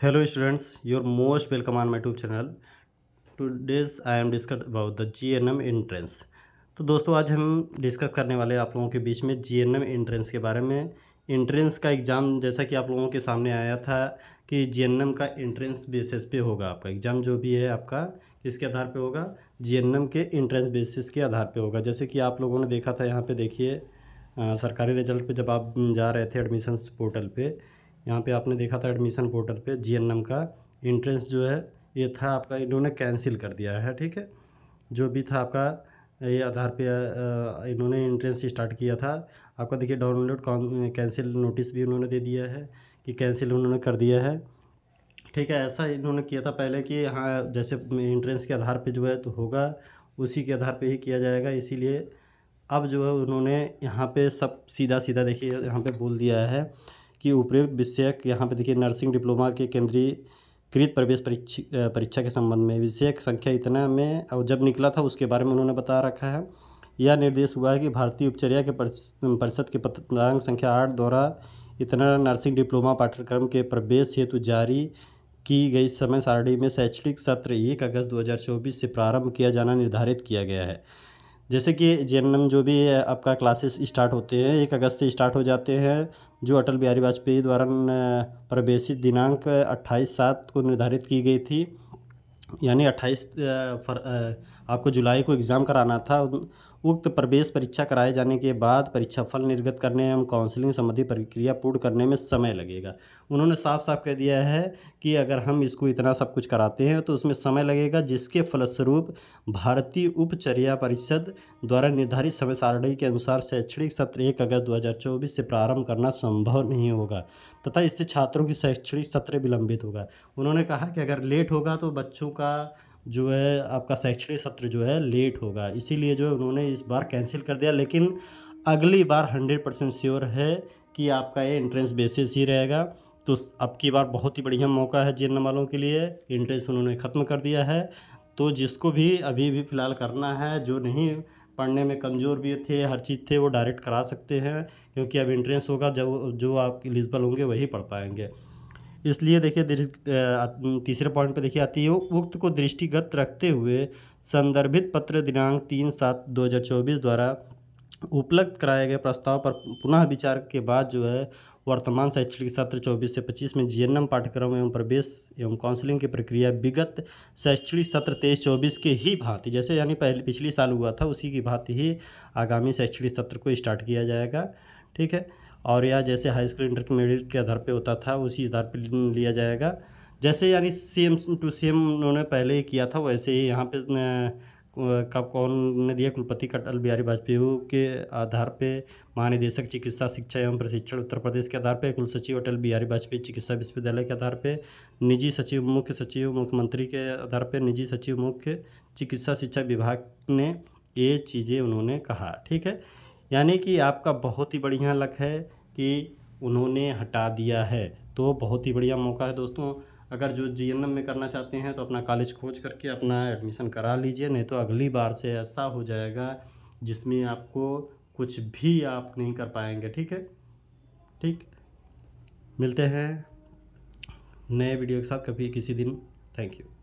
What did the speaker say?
hello students you're most welcome on my youtube I am i about the G N M entrance तो दोस्तों आज हम discuss करने वाले आप लोगों के बीच में जीएनएम एंट्रेंस के बारे में एंट्रेंस का एग्ज़ाम जैसा कि आप लोगों के सामने आया था कि जीएनएम का एंट्रेंस बेसिस पे होगा आपका एग्ज़ाम जो भी है आपका किसके आधार पे होगा एम के इंट्रेंस बेसिस के आधार पे होगा जैसे कि आप लोगों ने देखा था यहाँ पर देखिए सरकारी रिजल्ट पर जब आप जा रहे थे एडमिशन्स पोर्टल पर यहाँ पे आपने देखा था एडमिशन पोर्टल पे जीएनएम का इंट्रेंस जो है ये था आपका इन्होंने कैंसिल कर दिया है ठीक है जो भी था आपका ये आधार पे इन्होंने इंट्रेंस स्टार्ट किया था आपका देखिए डाउनलोड कैंसिल नोटिस भी उन्होंने दे दिया है कि कैंसिल उन्होंने कर दिया है ठीक है ऐसा इन्होंने किया था पहले कि हाँ जैसे इंट्रेंस के आधार पर जो है तो होगा उसी के आधार पर ही किया जाएगा इसीलिए अब जो है उन्होंने यहाँ पे सब सीधा सीधा देखिए यहाँ पे बोल दिया है कि उपयुक्त विषयक यहाँ पे देखिए नर्सिंग डिप्लोमा के केंद्रीय कृत प्रवेश परीक्षा परीक्षा के संबंध में विषयक संख्या इतना में और जब निकला था उसके बारे में उन्होंने बता रखा है यह निर्देश हुआ है कि भारतीय उपचर्या के परिषद के पत्रांक संख्या आठ द्वारा इतना नर्सिंग डिप्लोमा पाठ्यक्रम के प्रवेश हेतु जारी की गई समय सारणी में शैक्षणिक सत्र एक अगस्त 2024 से प्रारंभ किया जाना निर्धारित किया गया है जैसे कि जे जो भी आपका क्लासेस स्टार्ट होते हैं एक अगस्त से स्टार्ट हो जाते हैं जो अटल बिहारी वाजपेयी द्वारा प्रवेशित दिनांक 28 सात को निर्धारित की गई थी यानी 28 फर आपको जुलाई को एग्ज़ाम कराना था उक्त प्रवेश परीक्षा कराए जाने के बाद परीक्षा फल निर्गत करने एवं काउंसलिंग संबंधी प्रक्रिया पूर्ण करने में समय लगेगा उन्होंने साफ साफ कह दिया है कि अगर हम इसको इतना सब कुछ कराते हैं तो उसमें समय लगेगा जिसके फलस्वरूप भारतीय उपचर्या परिषद द्वारा निर्धारित समय सारणी के अनुसार शैक्षणिक सत्र एक अगस्त दो से प्रारंभ करना संभव नहीं होगा तथा इससे छात्रों की शैक्षणिक सत्र विलंबित होगा उन्होंने कहा कि अगर लेट होगा तो बच्चों का जो है आपका शैक्षणिक सत्र जो है लेट होगा इसीलिए जो है उन्होंने इस बार कैंसिल कर दिया लेकिन अगली बार हंड्रेड परसेंट श्योर है कि आपका ये एंट्रेंस बेसिस ही रहेगा तो अब की बार बहुत ही बढ़िया मौका है जीर्ण वालों के लिए इंट्रेंस उन्होंने ख़त्म कर दिया है तो जिसको भी अभी भी फ़िलहाल करना है जो नहीं पढ़ने में कमज़ोर भी थे हर चीज़ थे वो डायरेक्ट करा सकते हैं क्योंकि अब इंट्रेंस होगा जब जो आप एलिजिबल होंगे वही पढ़ पाएंगे इसलिए देखिए तीसरे पॉइंट पे देखिए आती है उक्त को दृष्टिगत रखते हुए संदर्भित पत्र दिनांक तीन सात दो हज़ार चौबीस द्वारा उपलब्ध कराए गए प्रस्ताव पर पुनः विचार के बाद जो है वर्तमान शैक्षणिक सत्र 24 से 25 में जीएनएम पाठ्यक्रम एवं प्रवेश एवं काउंसलिंग की प्रक्रिया विगत शैक्षणिक सत्र तेईस चौबीस के ही भांति जैसे यानी पहले पिछली साल हुआ था उसी की भांति ही आगामी शैक्षणिक सत्र को स्टार्ट किया जाएगा ठीक है और या जैसे हाई स्कूल इंटरमीडिएट के आधार पे होता था उसी आधार पे लिया जाएगा जैसे यानी सेम टू सेम उन्होंने पहले ही किया था वैसे ही यहाँ पर कब कौन ने दिया कुलपति का अटल बिहारी वाजपेयी के आधार पे महानिदेशक चिकित्सा शिक्षा एवं प्रशिक्षण उत्तर प्रदेश के आधार पे कुल सचिव अटल बिहारी वाजपेयी चिकित्सा विश्वविद्यालय के आधार पे निजी सचिव मुख्य सचिव मुख्यमंत्री के आधार पे निजी सचिव मुख्य चिकित्सा शिक्षा विभाग ने ये चीज़ें उन्होंने कहा ठीक है यानी कि आपका बहुत ही बढ़िया लक है कि उन्होंने हटा दिया है तो बहुत ही बढ़िया मौका है दोस्तों अगर जो जी में करना चाहते हैं तो अपना कॉलेज खोज करके अपना एडमिशन करा लीजिए नहीं तो अगली बार से ऐसा हो जाएगा जिसमें आपको कुछ भी आप नहीं कर पाएंगे ठीक है ठीक मिलते हैं नए वीडियो के साथ कभी किसी दिन थैंक यू